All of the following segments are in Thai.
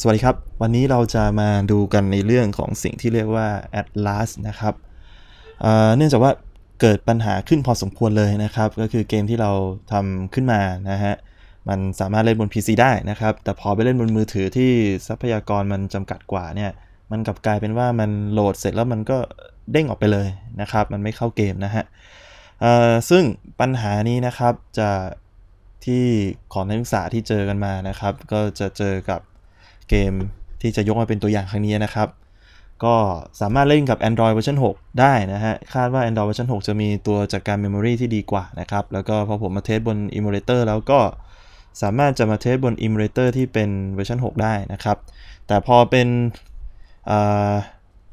สวัสดีครับวันนี้เราจะมาดูกันในเรื่องของสิ่งที่เรียกว่า Atlas นะครับเนื่องจากว่าเกิดปัญหาขึ้นพอสมควรเลยนะครับ ก็คือเกมที่เราทำขึ้นมานะฮะมันสามารถเล่นบน PC ได้นะครับ แต่พอไปเล่นบนมือถือที่ทรัพยากรมันจำกัดกว่าเนี่ยมันกลับกลายเป็นว่ามันโหลดเสร็จแล้วมันก็เด้งออกไปเลยนะครับ มันไม่เข้าเกมนะฮะซึ่งปัญหานี้นะครับจะที่ของนักศึกษาที่เจอกันมานะครับ ก็จะเจอกับเกมที่จะยกมาเป็นตัวอย่างครั้งนี้นะครับ ก็สามารถเล่นกับ Android เวอร์ชัน6ได้นะฮะ คาดว่า Android เวอร์ชัน6จะมีตัวจัดกการเมมโมรีที่ดีกว่านะครับ แล้วก็พอผมมาเทสบน Emulator แล้วก็สามารถจะมาเทสบน Emulator ที่เป็นเวอร์ชัน6ได้นะครับ แต่พอเป็น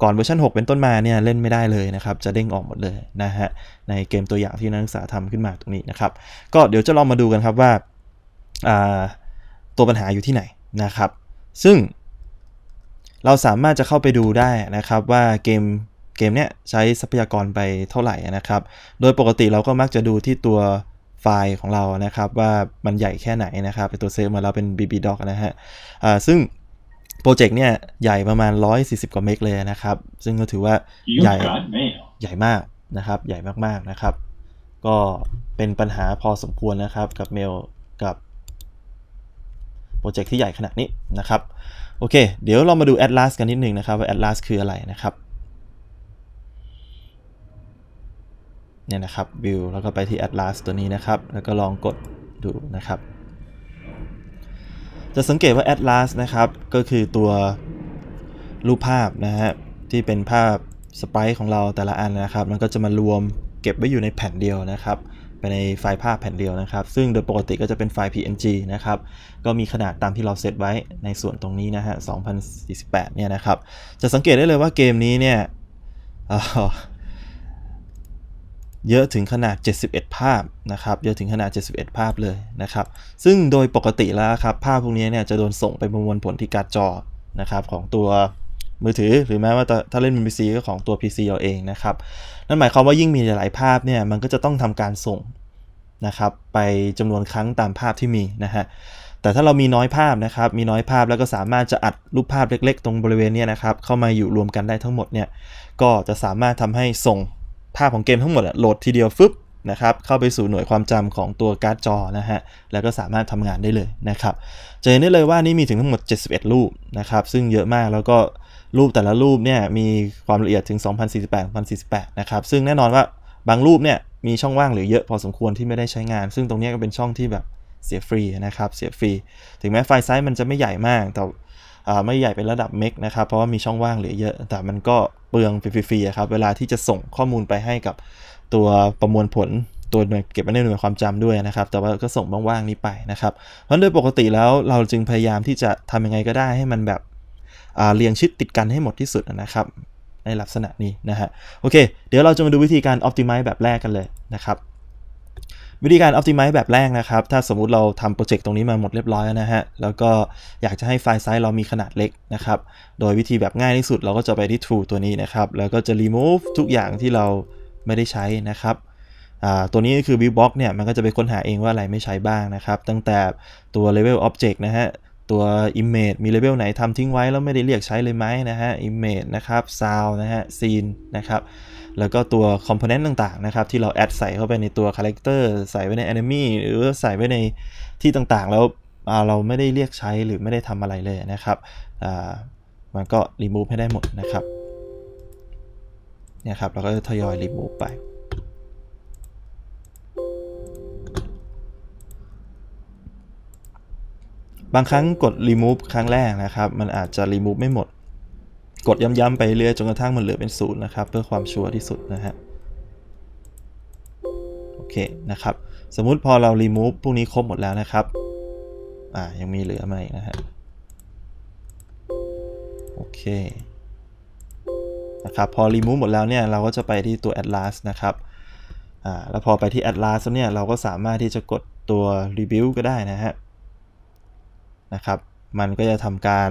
ก่อนเวอร์ชัน6เป็นต้นมาเนี่ยเล่นไม่ได้เลยนะครับ จะเด้งออกหมดเลยนะฮะ ในเกมตัวอย่างที่นักศึกษาทำขึ้นมาตรงนี้นะครับ ก็เดี๋ยวจะลองมาดูกันครับว่าตัวปัญหาอยู่ที่ไหนนะครับซึ่งเราสามารถจะเข้าไปดูได้นะครับว่าเกมเกมเนี้ยใช้ทรัพยากรไปเท่าไหร่นะครับ โดยปกติเราก็มักจะดูที่ตัวไฟล์ของเรานะครับ ว่ามันใหญ่แค่ไหนนะครับเป็นตัวเซฟมาแล้วเป็น bbdoc นะฮะอ่าซึ่งโปรเจกต์เนี่ยใหญ่ประมาณ140 กว่าเมกเลยนะครับ ซึ่งก็ถือว่าใหญ่ใหญ่มากนะครับ ใหญ่มากๆนะครับ ก็เป็นปัญหาพอสมควรนะครับกับเมลโปรเจกต์ที่ใหญ่ขนาดนี้นะครับ โอเค เดี๋ยวเรามาดู Atlas กันนิดนึงนะครับว่า Atlas คืออะไรนะครับเนี่ยนะครับวิวแล้วก็ไปที่ Atlas ตัวนี้นะครับ แล้วก็ลองกดดูนะครับ จะสังเกตว่า Atlas นะครับ ก็คือตัวรูปภาพนะฮะที่เป็นภาพสไปของเราแต่ละอันนะครับมันก็จะมารวมเก็บไว้อยู่ในแผ่นเดียวนะครับไปในไฟล์ภาพแผ่นเดียวนะครับ ซึ่งโดยปกติก็จะเป็นไฟล์ png นะครับ ก็มีขนาดตามที่เราเซตไว้ในส่วนตรงนี้นะฮะ2048เนี่ยนะครับ จะสังเกตได้เลยว่าเกมนี้เนี่ย เยอะถึงขนาด 71 ภาพนะครับ เยอะถึงขนาด 71 ภาพเลยนะครับ ซึ่งโดยปกติแล้วครับ ภาพพวกนี้เนี่ยจะโดนส่งไปประมวลผลที่การ์ดจอนะครับของตัวมือถือหรือแม้ว่าถ้าเล่นบนพีซีก็ของตัว PC เราเองนะครับ นั่นหมายความว่ายิ่งมีหลายภาพเนี่ย มันก็จะต้องทำการส่งนะครับไปจำนวนครั้งตามภาพที่มีนะฮะ แต่ถ้าเรามีน้อยภาพนะครับ มีน้อยภาพแล้วก็สามารถจะอัดรูปภาพเล็ก ๆ ตรงบริเวณนี้นะครับเข้ามาอยู่รวมกันได้ทั้งหมดเนี่ย ก็จะสามารถทำให้ส่งภาพของเกมทั้งหมดโหลดทีเดียวฟึบนะครับเข้าไปสู่หน่วยความจำของตัวการ์ดจอนะฮะ แล้วก็สามารถทำงานได้เลยนะครับจะเห็นได้เลยว่านี่มีถึงทั้งหมด 71 รูปนะครับซึ่งเยอะมากแล้วก็รูปแต่ละรูปเนี่ยมีความละเอียดถึง 2048 2 0 4 8 นะครับ ซึ่งแน่นอนว่าบางรูปเนี่ยมีช่องว่างเหลือเยอะพอสมควรที่ไม่ได้ใช้งาน ซึ่งตรงนี้ก็เป็นช่องที่แบบเสียฟรีนะครับเสียฟรีถึงแม้ไฟล์ไซส์มันจะไม่ใหญ่มาก แต่ไม่ใหญ่เป็นระดับเมกนะครับเพราะว่ามีช่องว่างเหลือเยอะแต่มันก็เปลืองฟรีๆครับ เวลาที่จะส่งข้อมูลไปให้กับ ตัวประมวลผลตัวหน่วยเก็บไว้ในหน่วยความจำด้วยนะครับแต่ว่าก็ส่งว่างๆนี้ไปนะครับเพราะโดยปกติแล้วเราจึงพยายามที่จะทำยังไงก็ได้ให้มันแบบเรียงชิดติดกันให้หมดที่สุดนะครับ ในลักษณะนี้นะฮะโอเค เดี๋ยวเราจะมาดูวิธีการ optimize แบบแรกกันเลยนะครับ วิธีการ optimize แบบแรกนะครับ ถ้าสมมุติเราทำโปรเจกต์ตรงนี้มาหมดเรียบร้อยแล้วนะฮะแล้วก็อยากจะให้ไฟล์ไซส์เรามีขนาดเล็กนะครับ โดยวิธีแบบง่ายที่สุดเราก็จะไปที่ true ตัวนี้นะครับ แล้วก็จะ remove ทุกอย่างที่เราไม่ได้ใช้นะครับตัวนี้คือ v i e w box เนี่ยมันก็จะไปค้นหาเองว่าอะไรไม่ใช้บ้างนะครับ ตั้งแต่ตัว level object นะฮะตัว image มีเลเวลไหนทำทิ้งไว้ แล้วไม่ได้เรียกใช้เลยไหมนะฮะ image นะครับ sound นะฮะ scene นะครับ แล้วก็ตัว component ต่างๆ นะครับที่เราแอดใส่เข้าไปในตัว character ใส่ไว้ใน enemy หรือใส่ไว้ในที่ต่างๆ แล้วเราไม่ได้เรียกใช้หรือไม่ได้ทำอะไรเลยนะครับมันก็ remove ให้ได้หมดนะครับ เนี่ยครับเราก็ทยอย remove ไปบางครั้งกด remove ครั้ง แรกนะครับ มันอาจจะ remove ไม่หมดกดย้ำๆไปเรื่อยจนกระทั่งมันเหลือเป็นศูนย์นะครับ เพื่อความชัวร์ที่สุดนะฮะโอเคนะครับ สมมุติพอเรา remove พวกนี้ครบหมดแล้วนะครับอ่ายังมีเหลือมาอีกนะฮะโอเคนะครับพอ remove หมดแล้วเนี่ยเราก็จะไปที่ตัว atlas นะครับอ่าแล้วพอไปที่ atlas เนี่ยเราก็สามารถที่จะกดตัว rebuild ก็ได้นะฮะนะครับ มันก็จะทำการ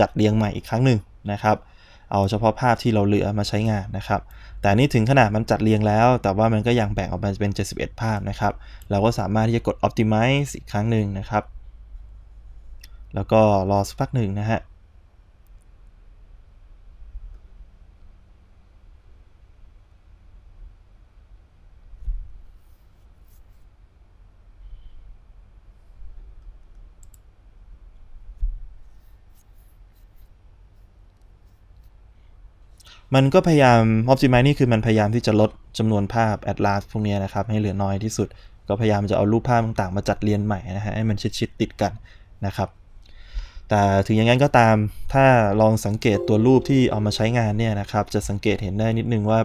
จัดเรียงใหม่อีกครั้งหนึ่งนะครับ เอาเฉพาะภาพที่เราเหลือมาใช้งานนะครับ แต่นี่ถึงขนาดมันจัดเรียงแล้ว แต่ว่ามันก็ยังแบ่งออกมาเป็น 71 ภาพนะครับเราก็สามารถที่จะกด optimize อีกครั้งหนึ่งนะครับ แล้วก็รอสักพักหนึ่งนะฮะมันก็พยายาม Optimize นี่คือมันพยายามที่จะลดจำนวนภาพ Atlas พวกนี้นะครับ ให้เหลือน้อยที่สุด ก็พยายามจะเอารูปภาพต่างๆ มาจัดเรียงใหม่นะฮะให้มันชิดๆติดกันนะครับ แต่ถึงอย่างนั้นก็ตาม ถ้าลองสังเกตตัวรูปที่เอามาใช้งานเนี่ยนะครับ จะสังเกตเห็นได้นิดนึงว่า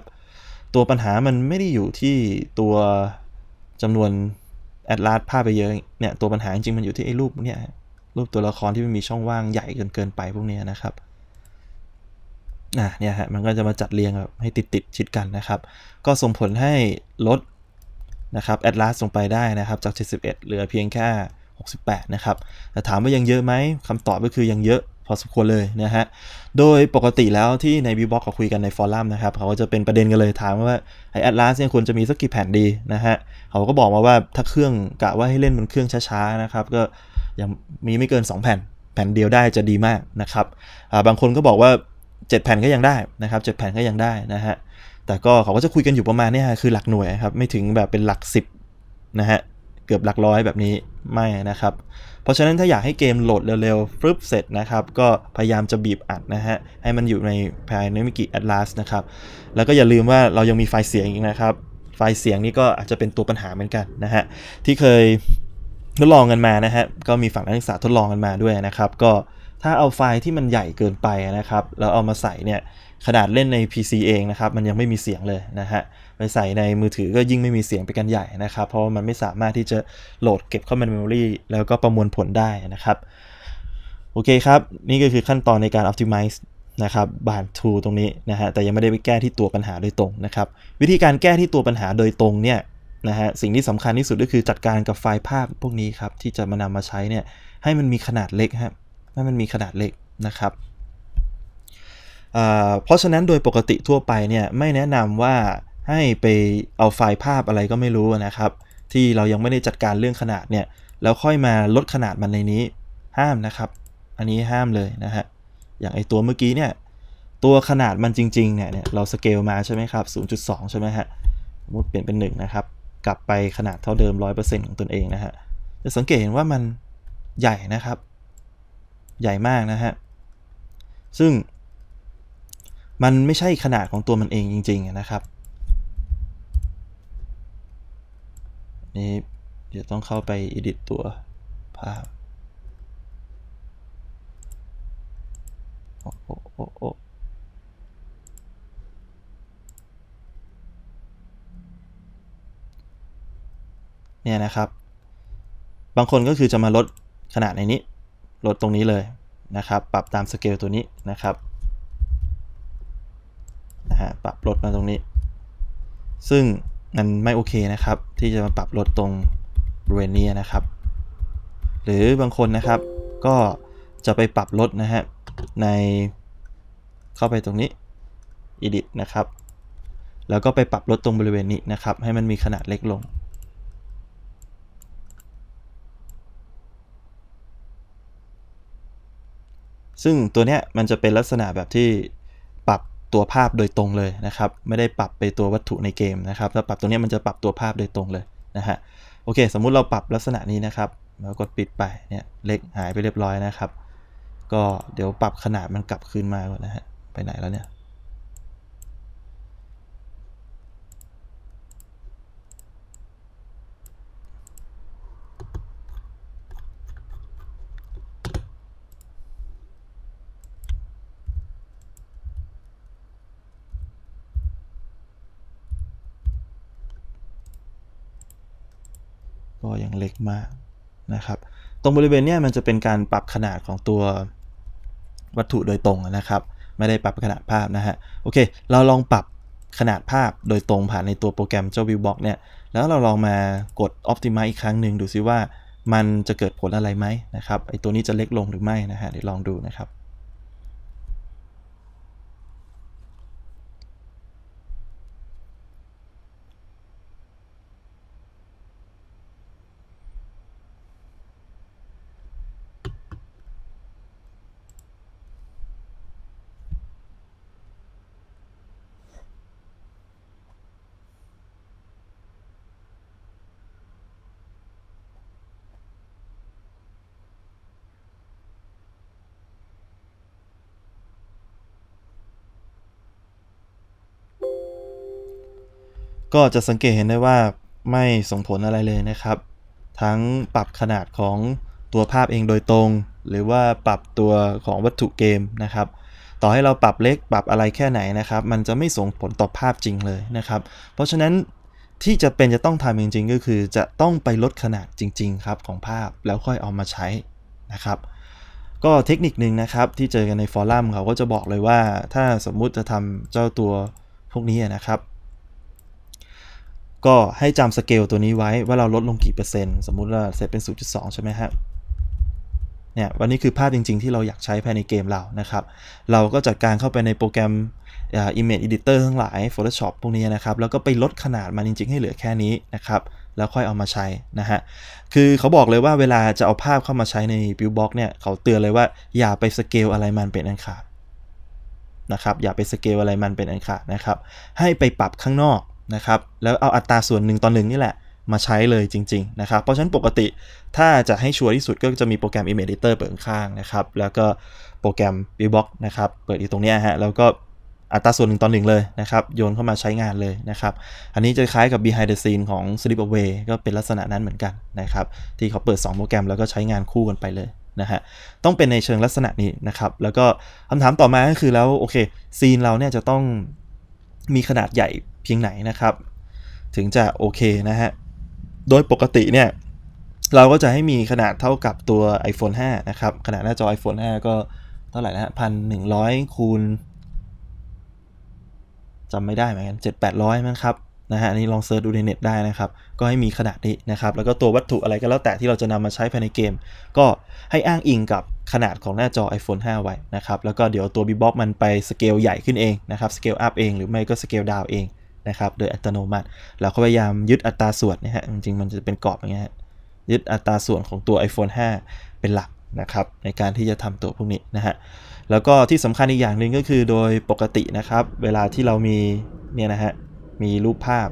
ตัวปัญหามันไม่ได้อยู่ที่ตัวจำนวนแอดลาสภาพไปเยอะเนี่ย ตัวปัญหาจริงๆมันอยู่ที่ไอ้รูปเนี่ยรูปตัวละครที่มันมีช่องว่างใหญ่เกินเกินไปพวกนี้นะครับนะเนี่ยฮะมันก็จะมาจัดเรียงแบบให้ติดติดชิดกันนะครับ ก็ส่งผลให้ลดนะครับแอดลาสลงไปได้นะครับ จาก 71 เหลือเพียงแค่ 68 นะครับแต่ถามว่ายังเยอะไหมคำตอบก็คือยังเยอะ พอสมควรเลยนะฮะ โดยปกติแล้วที่ในวิวบ็อกเขาคุยกันในฟอรัมนะครับ เขาก็จะเป็นประเด็นกันเลยถามว่าไอแอดลาสเนี่ยควรจะมีสักกี่แผ่นดีนะฮะเขาก็บอกมาว่าถ้าเครื่องกะว่าให้เล่นบนเครื่องช้าๆนะครับก็ยังมีไม่เกิน 2 แผ่นแผ่นเดียวได้จะดีมากนะครับบางคนก็บอกว่า7 แผ่นก็ยังได้นะครับ7แผ่นก็ยังได้นะฮะแต่ก็เขาก็จะคุยกันอยู่ประมาณนี้คือหลักหน่วยครับ ไม่ถึงแบบเป็นหลักสิบนะฮะ เกือบหลักร้อยแบบนี้ไม่นะครับ เพราะฉะนั้นถ้าอยากให้เกมโหลดเร็วๆุึบเสร็จนะครับ ก็พยายามจะบีบอัดนะฮะ ให้มันอยู่ในภายในมิกิแอตลาสนะครับ แล้วก็อย่าลืมว่าเรายังมีไฟล์เสียงอีกนะครับ ไฟล์เสียงนี่ก็อาจจะเป็นตัวปัญหาเหมือนกันนะฮะ ที่เคยทดลองกันมานะฮะ ก็มีฝั่งนักศึกษาทดลองกันมาด้วยนะครับก็ถ้าเอาไฟล์ที่มันใหญ่เกินไปนะครับเราเอามาใส่เนี่ย ขนาดเล่นใน PC เองนะครับ มันยังไม่มีเสียงเลยนะฮะ ไปใส่ในมือถือก็ยิ่งไม่มีเสียงไปกันใหญ่นะครับ เพราะมันไม่สามารถที่จะโหลดเก็บเข้าในเมมโมรีแล้วก็ประมวลผลได้นะครับโอเคครับ นี่ก็คือขั้นตอนในการ optimize นะครับ บานทูตรงนี้นะฮะ แต่ยังไม่ได้ไปแก้ที่ตัวปัญหาโดยตรงนะครับ วิธีการแก้ที่ตัวปัญหาโดยตรงเนี่ยนะฮะ สิ่งที่สำคัญที่สุดก็คือจัดการกับไฟล์ภาพพวกนี้ครับ ที่จะมานำมาใช้เนี่ย ให้มันมีขนาดเล็กครับให้มันมีขนาดเล็กนะครับ เพราะฉะนั้นโดยปกติทั่วไปเนี่ย ไม่แนะนำว่าให้ไปเอาไฟล์ภาพอะไรก็ไม่รู้นะครับ ที่เรายังไม่ได้จัดการเรื่องขนาดเนี่ยแล้วค่อยมาลดขนาดมันในนี้ห้ามนะครับ อันนี้ห้ามเลยนะฮะอย่างไอตัวเมื่อกี้เนี่ย ตัวขนาดมันจริงๆเนี่ยเราสเกลมาใช่ไหมครับ0.2ใช่ไหมฮะสมมติเปลี่ยนเป็น1นะครับกลับไปขนาดเท่าเดิม 100%ของตนเองนะฮะจะสังเกตเห็นว่ามันใหญ่นะครับใหญ่มากนะฮะ ซึ่งมันไม่ใช่ขนาดของตัวมันเองจริง ๆนะครับ นี่เดี๋ยวต้องเข้าไป edit ตัวภาพโอ้โอ้โอ้เนี่ยนะครับ บางคนก็คือจะมาลดขนาดในนี้ลดตรงนี้เลยนะครับ ปรับตามสเกลตัวนี้นะครับ นะฮะ ปรับลดมาตรงนี้ ซึ่งมันไม่โอเคนะครับ ที่จะมาปรับลดตรงบริเวณนี้นะครับ หรือบางคนนะครับ ก็จะไปปรับลดนะฮะ ในเข้าไปตรงนี้ edit นะครับ แล้วก็ไปปรับ ลดตรงบริเวณนี้นะครับ ให้มันมีขนาดเล็กลงซึ่งตัวเนี้ยมันจะเป็นลักษณะแบบที่ปรับตัวภาพโดยตรงเลยนะครับไม่ได้ปรับไปตัววัตถุในเกมนะครับถ้าปรับตัวเนี้ยมันจะปรับตัวภาพโดยตรงเลยนะฮะโอเค สมมุติเราปรับลักษณะนี้นะครับ แล้วกดปิดไปเนี่ยเล็กหายไปเรียบร้อยนะครับ ก็เดี๋ยวปรับขนาดมันกลับคืนมาก่อนนะฮะไปไหนแล้วเนี่ยก็ยังเล็กมากนะครับ ตรงบริเวณนี้มันจะเป็นการปรับขนาดของตัววัตถุโดยตรงนะครับ ไม่ได้ปรับขนาดภาพนะฮะ โอเค เราลองปรับขนาดภาพโดยตรงผ่านในตัวโปรแกรมเจ้า Viewbox เนี่ยแล้วเราลองมากด Optimize อีกครั้งหนึ่งดูซิว่ามันจะเกิดผลอะไรไหมนะครับไอตัวนี้จะเล็กลงหรือไม่นะฮะเดี๋ยวลองดูนะครับก็จะสังเกตเห็นได้ว่าไม่ส่งผลอะไรเลยนะครับ ทั้งปรับขนาดของตัวภาพเองโดยตรง หรือว่าปรับตัวของวัตถุเกมนะครับ ต่อให้เราปรับเล็กปรับอะไรแค่ไหนนะครับ มันจะไม่ส่งผลต่อภาพจริงเลยนะครับ เพราะฉะนั้นที่จะเป็นจะต้องทำจริงๆ ก็คือ จะต้องไปลดขนาดจริง ๆ ครับ ของภาพแล้วค่อยเอามาใช้นะครับ ก็เทคนิคหนึ่งนะครับ ที่เจอกันในฟอรัมเขาก็จะบอกเลยว่าถ้าสมมุติจะทำเจ้าตัวพวกนี้นะครับก็ให้จำสเกลตัวนี้ไว้ว่าเราลดลงกี่เปอร์เซ็นต์ สมมุติเราเสร็จเป็น 0.2 ใช่ไหมฮะเนี่ยวันนี้คือภาพจริงๆที่เราอยากใช้ภายในเกมเรานะครับ เราก็จัดการเข้าไปในโปรแกรม Image Editor ทั้งหลาย Photoshop พวกนี้นะครับ แล้วก็ไปลดขนาดมันจริงๆ ให้เหลือแค่นี้นะครับ แล้วค่อยเอามาใช้นะฮะ คือเขาบอกเลยว่าเวลาจะเอาภาพเข้ามาใช้ใน Buildbox เนี่ยเขาเตือนเลยว่าอย่าไปสเกลอะไรมันเป็นอันขาดนะครับอย่าไปสเกลอะไรมันเป็นอันขาดนะครับให้ไปปรับข้างนอกนะครับ แล้วเอาอัตราส่วนหนึ่งต่อหนึ่งนี่แหละมาใช้เลยจริง ๆ นะครับ เพราะฉะนั้นปกติถ้าจะให้ชัวร์ที่สุดก็จะมีโปรแกรม Image Editor เปิดข้างนะครับ แล้วก็โปรแกรม b i b o x นะครับ เปิดอยู่ตรงนี้ฮะ แล้วก็อัตราส่วนหนึ่งต่อหนึ่งเลยนะครับ โยนเข้ามาใช้งานเลยนะครับ อันนี้จะคล้ายกับ behind the scene ของ Slip Away ก็เป็นลักษณะนั้นเหมือนกันนะครับที่เขาเปิด 2 โปรแกรมแล้วก็ใช้งานคู่กันไปเลยนะฮะต้องเป็นในเชิงลักษณะนี้นะครับแล้วก็คำถามต่อมาก็คือแล้วโอเคซีนเราเนี่ยจะต้องมีขนาดใหญ่เพียงไหนนะครับ ถึงจะโอเคนะฮะ โดยปกติเนี่ย เราก็จะให้มีขนาดเท่ากับตัว iPhone 5 นะครับ ขนาดหน้าจอ iPhone 5 ก็เท่าไหร่นะฮะพันหนึ่งร้อยคูณจำไม่ได้เหมือนกันเจ็ดแปดร้อยมั้งครับนะฮะอันนี้ลองเซิร์ชดูในเน็ตได้นะครับ ก็ให้มีขนาดนี้นะครับ แล้วก็ตัววัตถุอะไรก็แล้วแต่ที่เราจะนำมาใช้ภายในเกม ก็ให้อ้างอิงกับขนาดของหน้าจอ iPhone 5 ไว้นะครับ แล้วก็เดี๋ยวตัวบีบ็อกมันไปสเกลใหญ่ขึ้นเองนะครับ สเกลอัพเองหรือไม่ก็สเกลดาวเอง นะครับ โดยอัตโนมัติ เราก็พยายามยึดอัตราส่วนนะฮะจริง ๆ มันจะเป็นกรอบอย่างเงี้ยยึดอัตราส่วนของตัว iPhone 5 เป็นหลักนะครับในการที่จะทำตัวพวกนี้นะฮะแล้วก็ที่สำคัญอีกอย่างหนึ่งก็คือโดยปกตินะครับเวลาที่เรามีเนี่ยนะฮะมีรูปภาพ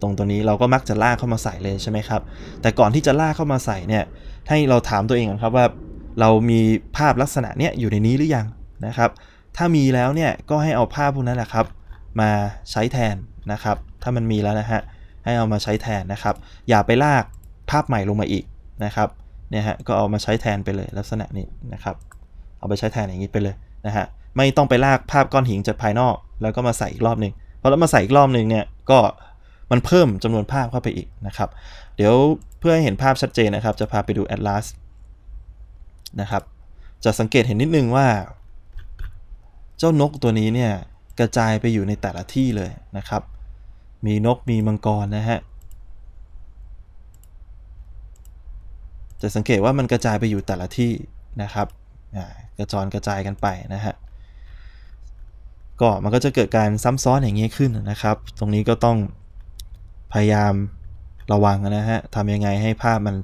ตรงตัวนี้เราก็มักจะลากเข้ามาใส่เลยใช่ไหมครับแต่ก่อนที่จะลากเข้ามาใส่เนี่ยให้เราถามตัวเองครับว่าเรามีภาพลักษณะเนี้ยอยู่ในนี้หรือยังนะครับถ้ามีแล้วเนี่ยก็ให้เอาภาพพวกนั้นแหละครับ มาใช้แทนนะครับ ถ้ามันมีแล้วนะฮะ ให้เอามาใช้แทนนะครับ อย่าไปลากภาพใหม่ลงมาอีกนะครับเนี่ยฮะก็เอามาใช้แทนไปเลยลักษณะนี้นะครับ เอาไปใช้แทนอย่างนี้ไปเลยนะฮะไม่ต้องไปลากภาพก้อนหินจากภายนอก แล้วก็มาใส่อีกรอบหนึ่งพอเรามาใส่อีกรอบหนึ่งเนี่ยก็มันเพิ่มจำนวนภาพเข้าไปอีกนะครับ เดี๋ยวเพื่อให้เห็นภาพชัดเจนนะครับ จะพาไปดู Atlas นะครับจะสังเกตเห็นนิดนึงว่า เจ้านกตัวนี้เนี่ยกระจายไปอยู่ในแต่ละที่เลยนะครับ มีนกมีมังกรนะฮะ จะสังเกตว่ามันกระจายไปอยู่แต่ละที่นะครับกระจรกระจายกันไปนะฮะก็มันก็จะเกิดการซ้ำซ้อนอย่างเงี้ยขึ้นนะครับ ตรงนี้ก็ต้องพยายามระวังนะฮะ ทำยังไงให้ภาพมัน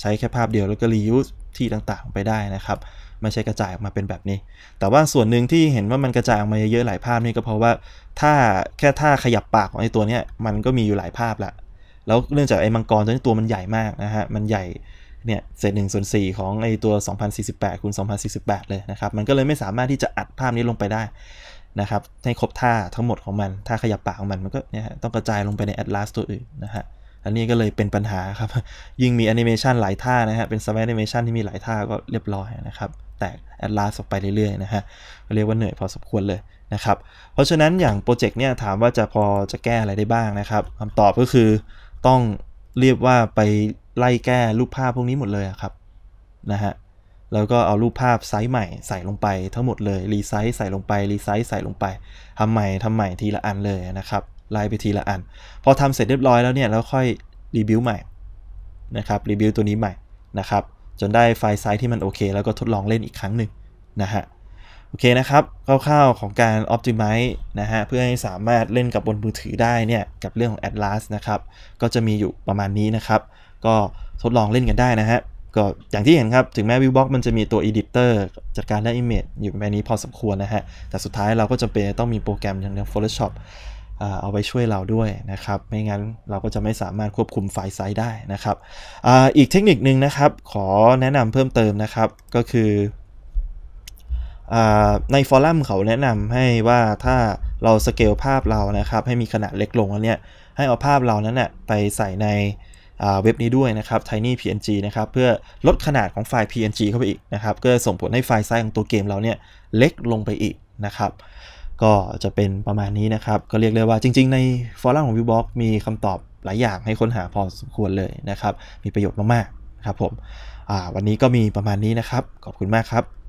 ใช้แค่ภาพเดียวแล้วก็รียูสที่ต่างๆไปได้นะครับ ไม่ใช่กระจายออกมาเป็นแบบนี้ แต่ว่าส่วนหนึ่งที่เห็นว่ามันกระจายออกมาเยอะๆหลายภาพนี่ก็เพราะว่าถ้าแค่ถ้าขยับปากของไอ้ตัวเนี้ยมันก็มีอยู่หลายภาพละ แล้วเนื่องจากไอ้มังกรตัวนี้ตัวมันใหญ่มากนะฮะ มันใหญ่เนี่ยเศษหนึ่งส่วนสี่ของไอ้ตัว 2048คูณ2048เลยนะครับ มันก็เลยไม่สามารถที่จะอัดภาพนี้ลงไปได้นะครับให้ครบท่าทั้งหมดของมันท่าขยับปากของมันมันก็เนี่ยต้องกระจายลงไปในแอตลาสตัวอื่นนะฮะอันนี้ก็เลยเป็นปัญหาครับ ยิ่งมีแอนิเมชันหลายท่านะฮะเป็นสมัทแอนิเมชันที่มีหลายท่าก็เรียบร้อยนะครับแตกแอดลาสออกไปเรื่อยๆนะฮะเรียกว่าเหนื่อยพอสมควรเลยนะครับ เพราะฉะนั้นอย่างโปรเจกต์เนี่ยถามว่าจะพอจะแก้อะไรได้บ้างนะครับคำตอบก็คือต้องเรียกว่าไปไล่แก้รูปภาพพวกนี้หมดเลยครับนะฮะแล้วก็เอารูปภาพไซส์ใหม่ใส่ลงไป ทั้งหมดเลยรีไซส์ใส่ลงไปรีไซส์ใส่ลงไปทำใหม่ทำใหม่ทีละอันเลยนะครับไล่ไปทีละอันพอทำเสร็จเรียบร้อยแล้วเนี่ยแล้วค่อยรีบิวใหม่นะครับรีบิวตัวนี้ใหม่นะครับ จนได้ไฟล์ไซส์ที่มันโอเค แล้วก็ทดลองเล่นอีกครั้งหนึ่งนะฮะโอเคนะครับคร่าวๆของการ Optimize นะฮะเพื่อให้สามารถเล่นกับบนมือถือได้เนี่ยกับเรื่องของ Atlas นะครับก็จะมีอยู่ประมาณนี้นะครับ ก็ทดลองเล่นกันได้นะฮะก็อย่างที่เห็นครับถึงแม้วิวบ็อกมันจะมีตัว Editor จัดการและ Image อยู่ในนี้พอสมควรนะฮะแต่สุดท้ายเราก็จะเป็นต้องมีโปรแกรมอย่างเรื่อง Photoshop เอาไว้ช่วยเราด้วยนะครับ ไม่งั้นเราก็จะไม่สามารถควบคุมไฟล์ไซส์ได้นะครับออีกเทคนิคนึงนะครับ ขอแนะนำเพิ่มเติมนะครับก็คือ ในฟอรัมเขาแนะนำให้ว่าถ้าเราสเกลภาพเรานะครับ ให้มีขนาดเล็กลงแล้วเนี่ยให้เอาภาพเรานั้นนะ่ไปใส่ในเว็บนี้ด้วยนะครับ tiny png นะครับ เพื่อลดขนาดของไฟล์ png เข้าไปอีกนะครับก็ส่งผลให้ไฟล์ไซส์ของตัวเกมเราเนี่ยเล็กลงไปอีกนะครับ ก็จะเป็นประมาณนี้นะครับ ก็เรียกเลยว่าจริง ๆในฟอรัมของ Viewbox มีคำตอบหลายอย่างให้ค้นหาพอสมควรเลยนะครับ มีประโยชน์มากๆครับผมวันนี้ก็มีประมาณนี้นะครับขอบคุณมากครับ